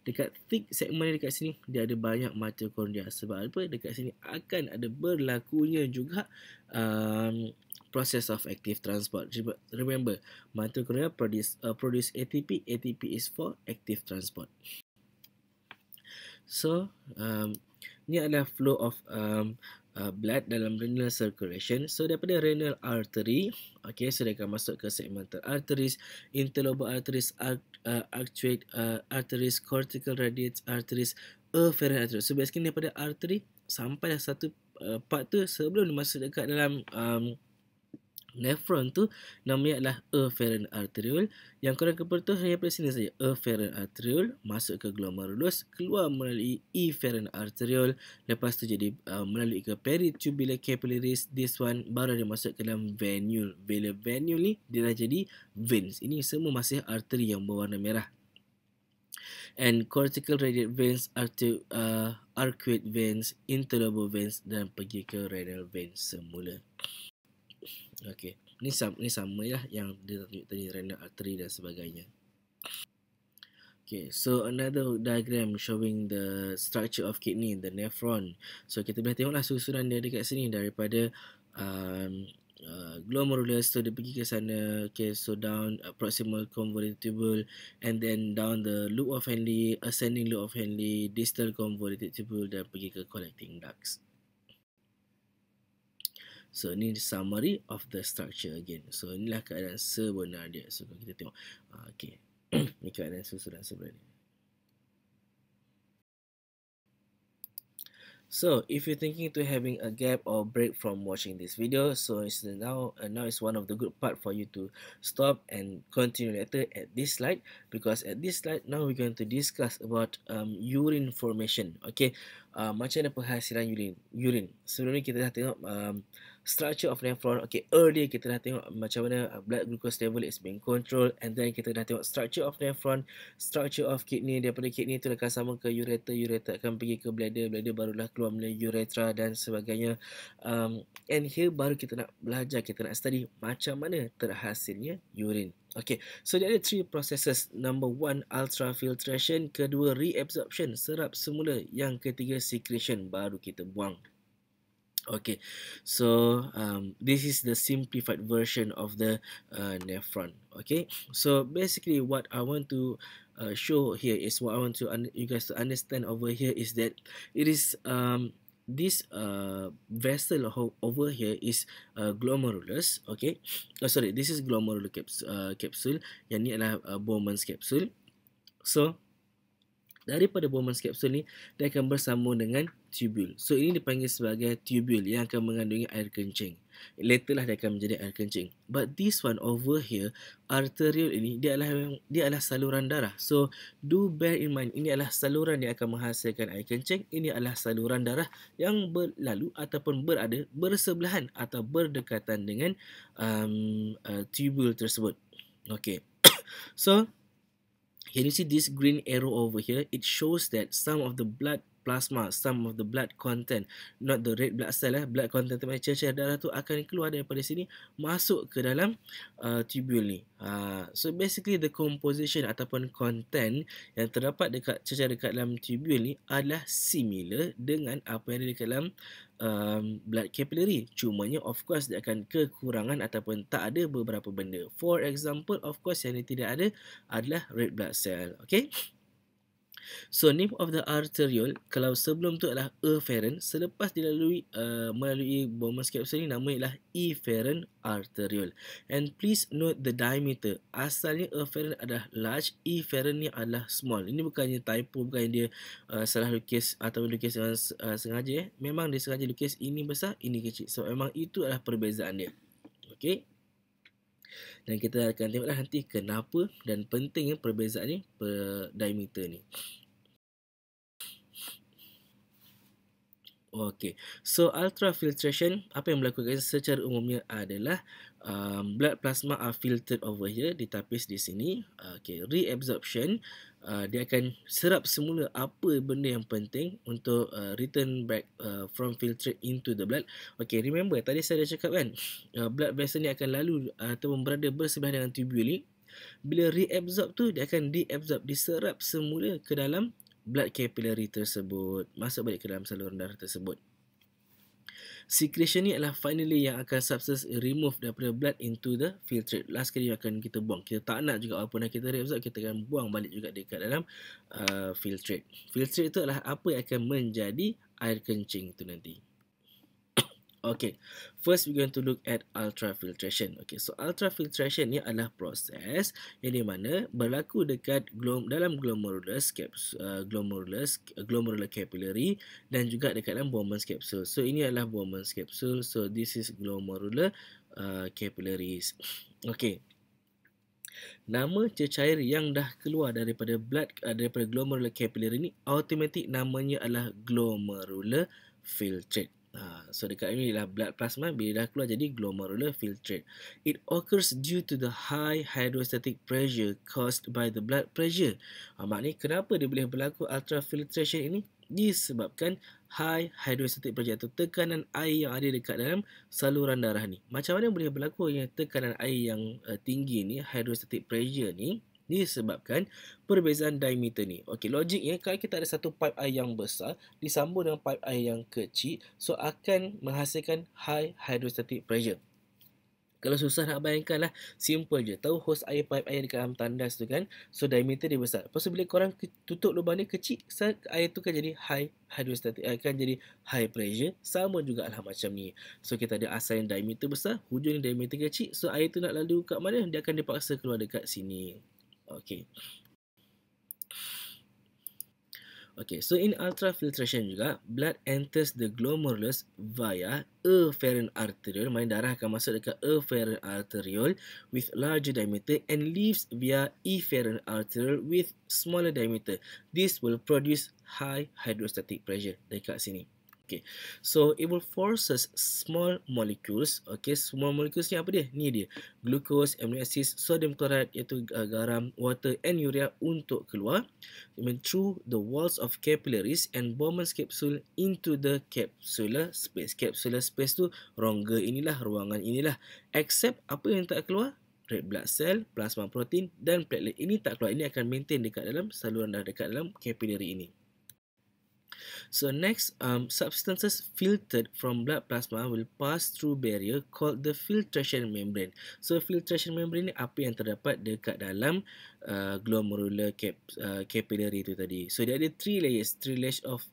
dekat thick segment ni dekat sini dia ada banyak mitochondria sebab apa dekat sini akan ada berlakunya juga um, process of active transport remember mitochondria produce uh, produce ATP ATP is for active transport so um, ni adalah flow of um, Uh, blood dalam renal circulation. So daripada renal artery, okay, so dia akan masuk ke segmental arteries, interlobar arteries, actuate uh, uh, arteries, cortical radiate arteries, afferent arteries. So basically daripada artery sampai dah satu uh, part tu sebelum dia masuk dekat dalam um, nephron tu namanya adalah afferent arteriole yang kurang kepada tu hanya pada sini saja afferent arteriole masuk ke glomerulus keluar melalui efferent arteriole lepas tu jadi uh, melalui ke peritubular capillaries this one baru dia masuk ke dalam venule bila venule ni dia dah jadi veins ini semua masih arteri yang berwarna merah and cortical radiate veins arti- uh, arcuate veins interlobar veins dan pergi ke renal veins semula Okey. Ni sama ni sama lah yang dia tunjuk tadi renal artery dan sebagainya. Okay, so another diagram showing the structure of kidney, the nephron. So kita boleh tengoklah susunan dia dekat sini daripada um, uh, glomerulus so dia pergi ke sana okay so down uh, proximal tubule, and then down the loop of Henle ascending loop of Henle distal convoluted tubule, dan pergi ke collecting ducts So, ni summary of the structure again. So, inilah keadaan sebenar dia. So, kita tengok. Ah, okay. ni keadaan susunan sebenar dia. So, if you're thinking to having a gap or break from watching this video, so it's now uh, now it's one of the good part for you to stop and continue later at this slide because at this slide now we're going to discuss about um, urine formation. Okay, uh, macam mana penghasilan urine? Urine. Sebelum ni kita dah tengok um, structure of nephron. Okay, earlier kita dah tengok macam mana uh, blood glucose level is being controlled and then kita dah tengok structure of nephron, structure of kidney daripada kidney tu akan sama ke ureter, ureter akan pergi ke bladder, bladder barulah keluar melalui uretra dan sebagainya. Um, and here baru kita nak belajar, kita nak study macam mana terhasilnya urine. Okay, so dia ada three processes. Number one, ultrafiltration. Kedua, reabsorption. Serap semula. Yang ketiga, secretion. Baru kita buang. okay so um, this is the simplified version of the uh, nephron okay so basically what I want to uh, show here is what I want to you guys to understand over here is that it is um, this uh, vessel over here is uh, glomerulus okay oh, sorry this is glomerulus caps uh, capsule yang ni adalah uh, Bowman's capsule so daripada Bowman's capsule ni dia akan bersama dengan tubule. So ini dipanggil sebagai tubule yang akan mengandungi air kencing. Later lah dia akan menjadi air kencing. But this one over here, arteriol ini dia adalah dia adalah saluran darah. So do bear in mind ini adalah saluran yang akan menghasilkan air kencing. Ini adalah saluran darah yang berlalu ataupun berada bersebelahan atau berdekatan dengan um, uh, tubule tersebut. Okay. so Can you see this green arrow over here? It shows that some of the blood plasma, some of the blood content, not the red blood cell, eh, blood content macam cecair darah tu akan keluar daripada sini, masuk ke dalam uh, tubule ni. Uh, so basically the composition ataupun content yang terdapat dekat cecair dekat dalam tubule ni adalah similar dengan apa yang ada dekat dalam uh, um, blood capillary. Cumanya of course dia akan kekurangan ataupun tak ada beberapa benda. For example of course yang dia tidak ada adalah red blood cell. Okay. So name of the arteriole kalau sebelum tu adalah afferent, selepas dilalui uh, melalui Bowman's capsule ni nama ialah efferent arteriole. And please note the diameter. Asalnya afferent adalah large, efferent ni adalah small. Ini bukannya typo bukan dia uh, salah lukis atau lukis dengan uh, sengaja eh. Memang dia sengaja lukis ini besar, ini kecil. So memang itu adalah perbezaan dia. Okay. Dan kita akan tengoklah nanti kenapa dan pentingnya perbezaan ni per diameter ni. Okey. So ultrafiltration apa yang berlaku guys secara umumnya adalah um, blood plasma are filtered over here, ditapis di sini. Uh, okay, reabsorption, uh, dia akan serap semula apa benda yang penting untuk uh, return back uh, from filtrate into the blood. Okay, remember tadi saya dah cakap kan, uh, blood vessel ni akan lalu uh, ataupun berada bersebelah dengan tubuli. Bila reabsorb tu, dia akan diabsorb, diserap semula ke dalam blood capillary tersebut, masuk balik ke dalam saluran darah tersebut secretion ni adalah finally yang akan substance remove daripada blood into the filtrate last kali yang akan kita buang kita tak nak juga walaupun dah kita reabsorb kita akan buang balik juga dekat dalam uh, filtrate filtrate itu adalah apa yang akan menjadi air kencing itu nanti Okay, first we're going to look at ultrafiltration. Okay, so ultrafiltration ni adalah proses yang di mana berlaku dekat glom, dalam glomerulus, caps, uh, glomerulus, glomerular capillary dan juga dekat dalam Bowman's capsule. So ini adalah Bowman's capsule. So this is glomerular uh, capillaries. Okay. Nama cecair yang dah keluar daripada blood uh, daripada glomerular capillary ni automatic namanya adalah glomerular filtrate. Uh, so dekat ini ialah blood plasma bila dah keluar jadi glomerular filtrate. It occurs due to the high hydrostatic pressure caused by the blood pressure. Uh, ha, ni kenapa dia boleh berlaku ultrafiltration ini? Disebabkan high hydrostatic pressure atau tekanan air yang ada dekat dalam saluran darah ni. Macam mana boleh berlaku yang tekanan air yang uh, tinggi ni, hydrostatic pressure ni, disebabkan perbezaan diameter ni. Okey, logiknya kalau kita ada satu pipe air yang besar disambung dengan pipe air yang kecil, so akan menghasilkan high hydrostatic pressure. Kalau susah nak bayangkan lah, simple je. Tahu hose air, pipe air dekat dalam tandas tu kan, so diameter dia besar. Lepas tu bila korang tutup lubang ni kecil, air tu kan jadi high hydrostatic, eh, akan jadi high pressure. Sama juga lah macam ni. So kita ada asal yang diameter besar, hujung yang diameter kecil, so air tu nak lalu kat mana, dia akan dipaksa keluar dekat sini. Okay. Okay, so in ultrafiltration juga, blood enters the glomerulus via afferent arteriole. Main darah akan masuk dekat afferent arteriole with larger diameter and leaves via efferent arteriole with smaller diameter. This will produce high hydrostatic pressure dekat sini. Okay, so it will forces small molecules. Okay, small molecules ni apa dia? Ni dia. Glucose, amino acids, sodium chloride iaitu uh, garam, water and urea untuk keluar. I mean, through the walls of capillaries and Bowman's capsule into the capsular space. Capsular space tu rongga inilah, ruangan inilah. Except apa yang tak keluar? red blood cell, plasma protein dan platelet ini tak keluar. Ini akan maintain dekat dalam saluran darah dekat dalam capillary ini. So next, um, substances filtered from blood plasma will pass through barrier called the filtration membrane. So filtration membrane ni apa yang terdapat dekat dalam uh, glomerular cap, uh, capillary itu tadi. So dia ada three layers, three layers of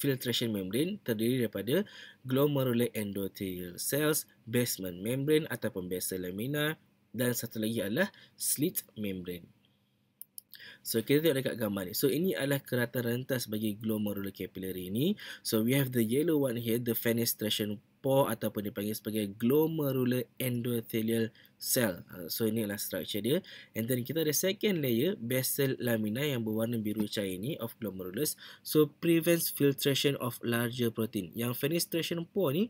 filtration membrane terdiri daripada glomerular endothelial cells, basement membrane ataupun basal lamina dan satu lagi adalah slit membrane. So kita tengok dekat gambar ni. So ini adalah keratan rentas bagi glomerular capillary ni. So we have the yellow one here, the fenestration pore ataupun dipanggil sebagai glomerular endothelial cell. Ha, so ini adalah structure dia. And then kita ada second layer, basal lamina yang berwarna biru cair ni of glomerulus. So prevents filtration of larger protein. Yang fenestration pore ni,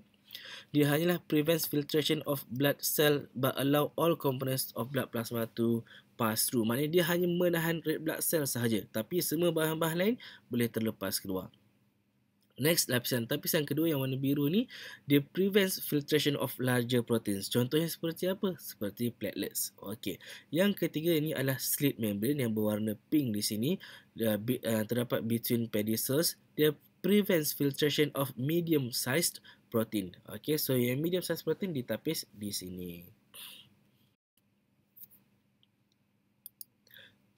dia hanyalah prevents filtration of blood cell but allow all components of blood plasma to pass through. Maknanya dia hanya menahan red blood cell sahaja. Tapi semua bahan-bahan lain boleh terlepas keluar. Next lapisan tapi yang kedua yang warna biru ni dia prevents filtration of larger proteins. Contohnya seperti apa? Seperti platelets. Okey. Yang ketiga ini adalah slit membrane yang berwarna pink di sini. Eh, terdapat between pedicels. Dia prevents filtration of medium sized protein. Okey, so yang medium sized protein ditapis di sini.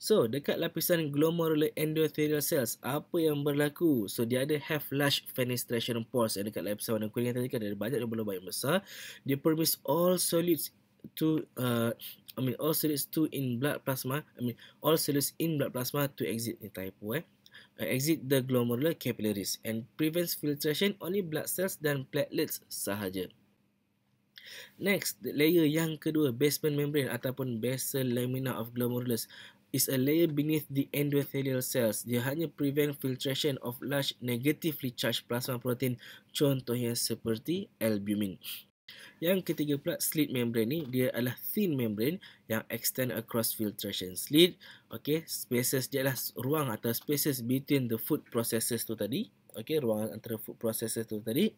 So, dekat lapisan glomerular endothelial cells, apa yang berlaku? So, dia ada have large fenestration pores. Eh, dekat lapisan warna kuning yang tadi kan, ada banyak dan belum banyak besar. Dia permits all solids to, uh, I mean, all solids to in blood plasma, I mean, all solids in blood plasma to exit in type eh? Uh, exit the glomerular capillaries and prevents filtration only blood cells dan platelets sahaja. Next, layer yang kedua, basement membrane ataupun basal lamina of glomerulus is a layer beneath the endothelial cells. Dia hanya prevent filtration of large negatively charged plasma protein contohnya seperti albumin. Yang ketiga pula, slit membrane ni, dia adalah thin membrane yang extend across filtration slit. Okay, spaces dia adalah ruang atau spaces between the food processes tu tadi. Okay, ruang antara food processes tu tadi.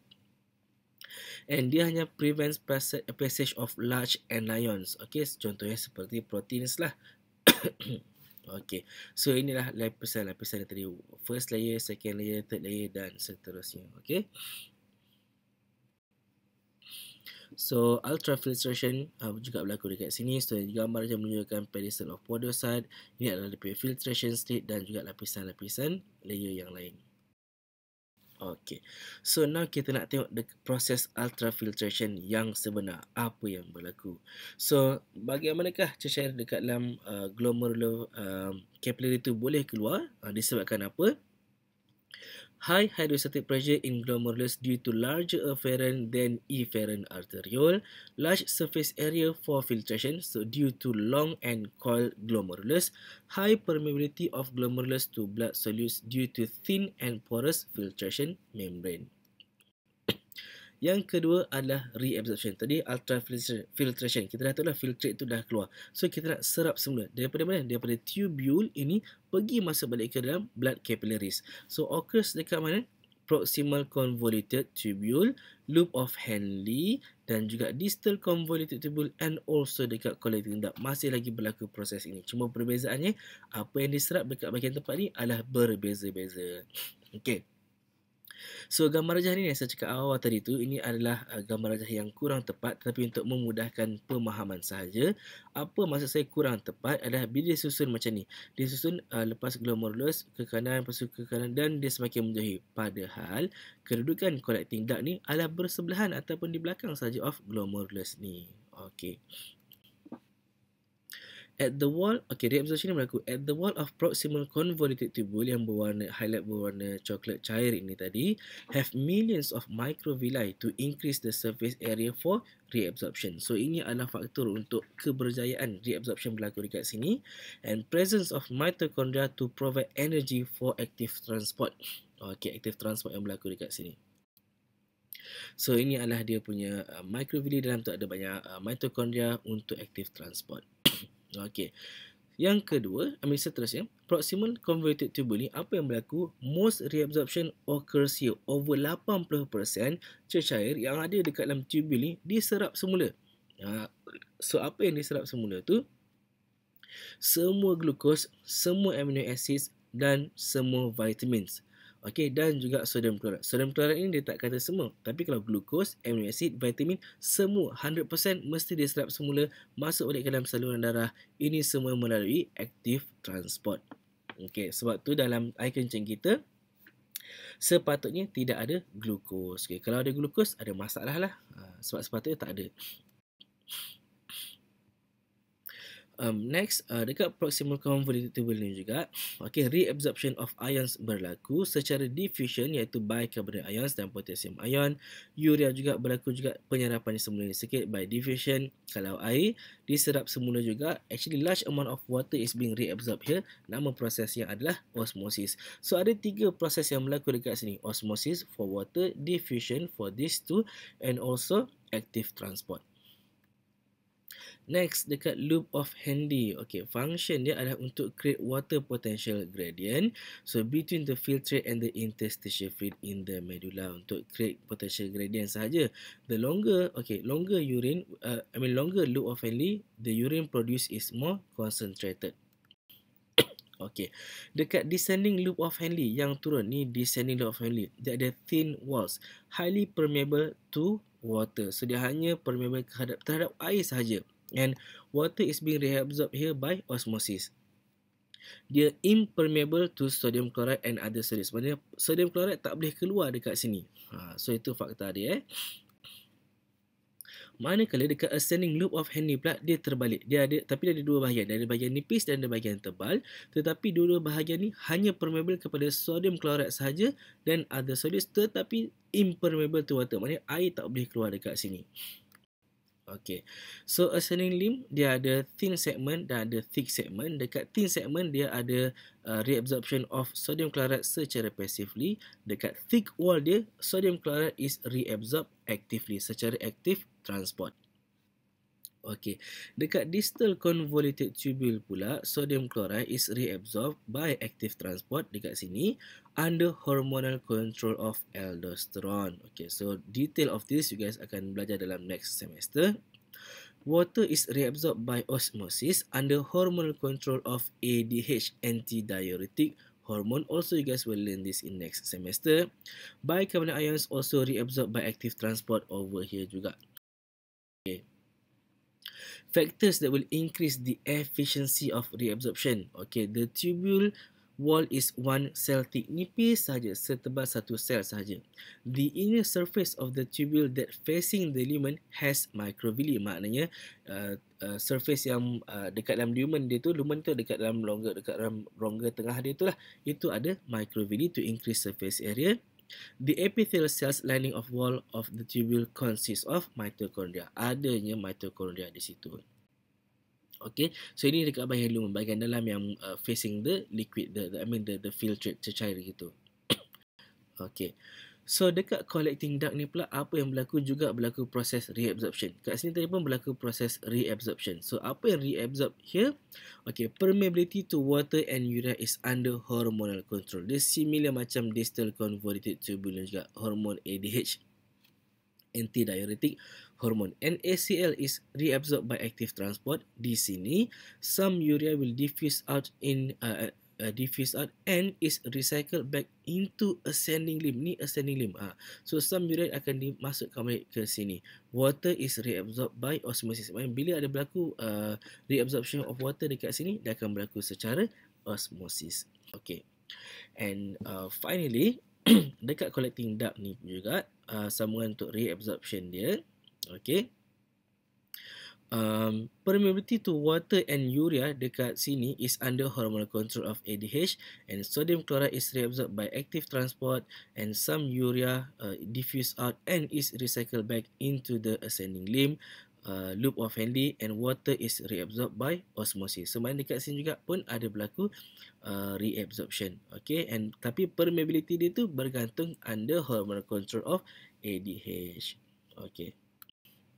And dia hanya prevents passage of large anions. Okay, contohnya seperti proteins lah. okay. So inilah lapisan-lapisan dari First layer, second layer, third layer dan seterusnya. Okay. So ultra filtration uh, juga berlaku dekat sini. So gambar yang menunjukkan pedestal of podocyte. Ini adalah lebih filtration state dan juga lapisan-lapisan layer yang lain. Okey. So now kita nak tengok the proses ultrafiltration yang sebenar. Apa yang berlaku? So bagaimanakah cecair dekat dalam uh, glomerular uh, um, capillary itu boleh keluar uh, disebabkan apa? High hydrostatic pressure in glomerulus due to larger afferent than efferent arteriole, large surface area for filtration, so due to long and coiled glomerulus, high permeability of glomerulus to blood solutes due to thin and porous filtration membrane. Yang kedua adalah reabsorption. Tadi ultra filtration. Kita dah tahu lah filtrate itu dah keluar. So kita nak serap semula. Daripada mana? Daripada tubule ini pergi masuk balik ke dalam blood capillaries. So occurs dekat mana? Proximal convoluted tubule, loop of Henle dan juga distal convoluted tubule and also dekat collecting duct. Masih lagi berlaku proses ini. Cuma perbezaannya apa yang diserap dekat bagian tempat ni adalah berbeza-beza. Okay. So gambar rajah ni yang saya cakap awal tadi tu ini adalah uh, gambar rajah yang kurang tepat tapi untuk memudahkan pemahaman sahaja apa maksud saya kurang tepat adalah bila dia susun macam ni dia susun uh, lepas glomerulus ke kanan lepas ke kanan dan dia semakin menjauhi padahal kedudukan collecting duct ni adalah bersebelahan ataupun di belakang saja of glomerulus ni Okay. At the wall, okay, reabsorption ini berlaku at the wall of proximal convoluted tubule yang berwarna highlight berwarna coklat cair ini tadi have millions of microvilli to increase the surface area for reabsorption. So ini adalah faktor untuk keberjayaan reabsorption berlaku dekat sini and presence of mitochondria to provide energy for active transport. Okay, active transport yang berlaku dekat sini. So ini adalah dia punya uh, microvilli dalam tu ada banyak uh, mitochondria untuk active transport. Okey. Yang kedua, ambil seterusnya. Proximal convoluted tubule ni, apa yang berlaku? Most reabsorption occurs here. Over 80% cecair yang ada dekat dalam tubule ni diserap semula. Ha, so, apa yang diserap semula tu? Semua glukos, semua amino acids dan semua vitamins. Okey dan juga sodium klorat. Sodium klorat ini dia tak kata semua. Tapi kalau glukos, amino acid, vitamin, semua 100% mesti diserap semula masuk balik ke dalam saluran darah. Ini semua melalui aktif transport. Okey, sebab tu dalam air kencing kita sepatutnya tidak ada glukos. Okey, kalau ada glukos ada masalah lah. Ha, sebab sepatutnya tak ada. Um, next, uh, dekat proximal convoluted tubule ni juga, okay, reabsorption of ions berlaku secara diffusion iaitu bicarbonate ions dan potassium ion. Urea juga berlaku juga penyerapan semula sikit by diffusion. Kalau air diserap semula juga, actually large amount of water is being reabsorbed here. Nama proses yang adalah osmosis. So, ada tiga proses yang berlaku dekat sini. Osmosis for water, diffusion for these two and also active transport. Next, dekat loop of handy. Okay, function dia adalah untuk create water potential gradient. So, between the filtrate and the interstitial fluid in the medulla untuk create potential gradient sahaja. The longer, okay, longer urine, uh, I mean longer loop of handy, the urine produced is more concentrated. Okay, dekat descending loop of Henle yang turun ni descending loop of Henle dia ada thin walls, highly permeable to water. So dia hanya permeable terhadap, terhadap air sahaja and water is being reabsorbed here by osmosis. Dia impermeable to sodium chloride and other solids. Maksudnya sodium chloride tak boleh keluar dekat sini. Ha, so itu fakta dia eh. Manakala dekat ascending loop of Henle pula dia terbalik. Dia ada tapi dia ada dua bahagian. Dia ada bahagian nipis dan ada bahagian tebal. Tetapi dua bahagian ni hanya permeable kepada sodium chloride sahaja dan other solids tetapi impermeable to water. Maksudnya air tak boleh keluar dekat sini. Okay. So, a acetylene limb, dia ada thin segment dan ada thick segment. Dekat thin segment, dia ada uh, reabsorption of sodium chloride secara passively. Dekat thick wall dia, sodium chloride is reabsorbed actively secara active transport. Okay, dekat distal convoluted tubule pula, sodium chloride is reabsorbed by active transport dekat sini under hormonal control of aldosterone. Okay, so detail of this you guys akan belajar dalam next semester. Water is reabsorbed by osmosis under hormonal control of ADH antidiuretic hormone. Also, you guys will learn this in next semester. Bicarbonate ions also reabsorbed by active transport over here juga. Okay. Factors that will increase the efficiency of reabsorption. Okay, the tubule wall is one cell thick nipis saja setebal satu sel saja the inner surface of the tubule that facing the lumen has microvilli maknanya uh, uh, surface yang uh, dekat dalam lumen dia tu lumen tu dekat dalam rongga dekat dalam rongga tengah dia tu lah. itu ada microvilli to increase surface area The epithelial cells lining of wall of the tubule consists of mitochondria. Adanya mitochondria di situ. Okay, so ini dekat bahagian lumen, bahagian dalam yang uh, facing the liquid, the, the I mean the the filtrate cecair gitu. okay, so dekat collecting duct ni pula apa yang berlaku juga berlaku proses reabsorption. Kat sini tadi pun berlaku proses reabsorption. So apa yang reabsorb here? Okay, permeability to water and urea is under hormonal control. This similar macam distal convoluted tubulin juga hormon ADH antidiuretic hormone. NaCl is reabsorbed by active transport di sini. Some urea will diffuse out in uh, uh, diffuse out and is recycled back into ascending limb. Ni ascending limb. Ha. So some urea akan dimasukkan balik ke sini. Water is reabsorbed by osmosis. Maksudnya bila ada berlaku uh, reabsorption of water dekat sini, dia akan berlaku secara osmosis. Okay. And uh, finally, dekat collecting duct ni juga, uh, sambungan untuk reabsorption dia, Okay. Um, permeability to water and urea dekat sini is under hormonal control of ADH and sodium chloride is reabsorbed by active transport and some urea uh, diffuse out and is recycled back into the ascending limb uh, loop of Henle and water is reabsorbed by osmosis. So, main dekat sini juga pun ada berlaku uh, reabsorption. Okay, and tapi permeability dia tu bergantung under hormonal control of ADH. Okay.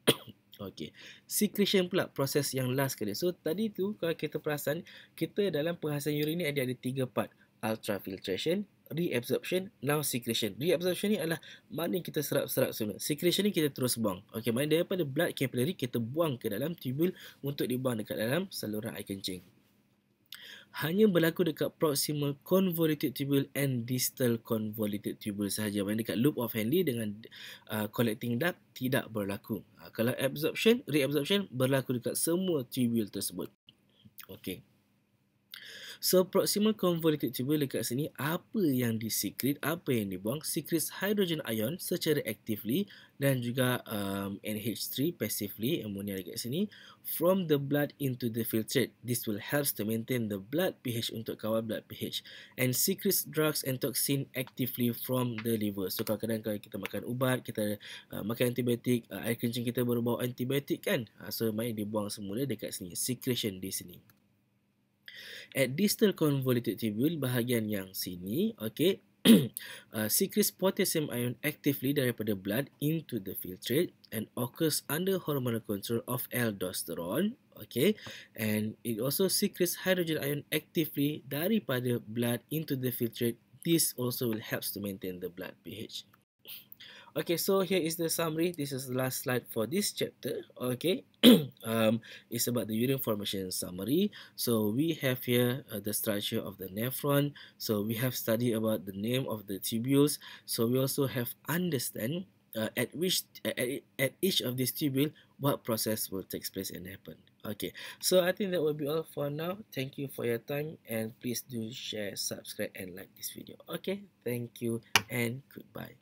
Okey. Secretion pula proses yang last sekali. So tadi tu kalau kita perasan kita dalam penghasilan urin ni ada ada tiga part. Ultrafiltration, reabsorption, now secretion. Reabsorption ni adalah mana kita serap-serap semua. Secretion ni kita terus buang. Okey, mana daripada blood capillary kita buang ke dalam tubul untuk dibuang dekat dalam saluran air kencing hanya berlaku dekat proximal convoluted tubule and distal convoluted tubule sahaja. Maksudnya dekat loop of Henle dengan uh, collecting duct tidak berlaku. Uh, kalau absorption, reabsorption berlaku dekat semua tubule tersebut. Okay. So proximal converted tubule dekat sini apa yang disecret, apa yang dibuang? Secret hydrogen ion secara actively dan juga um, NH3 passively ammonia dekat sini from the blood into the filtrate. This will helps to maintain the blood pH untuk kawal blood pH and secret drugs and toxin actively from the liver. So kadang-kadang kalau kita makan ubat, kita uh, makan antibiotik, uh, air kencing kita berbau antibiotik kan? Uh, so main dibuang semula dekat sini. Secretion di sini at distal convoluted tubule bahagian yang sini okey uh, secretes potassium ion actively daripada blood into the filtrate and occurs under hormonal control of aldosterone okay and it also secretes hydrogen ion actively daripada blood into the filtrate this also will helps to maintain the blood ph okay so here is the summary this is the last slide for this chapter okay um, it's about the urine formation summary so we have here uh, the structure of the nephron so we have studied about the name of the tubules so we also have understand uh, at which at, at each of these tubules what process will take place and happen okay so i think that will be all for now thank you for your time and please do share subscribe and like this video okay thank you and goodbye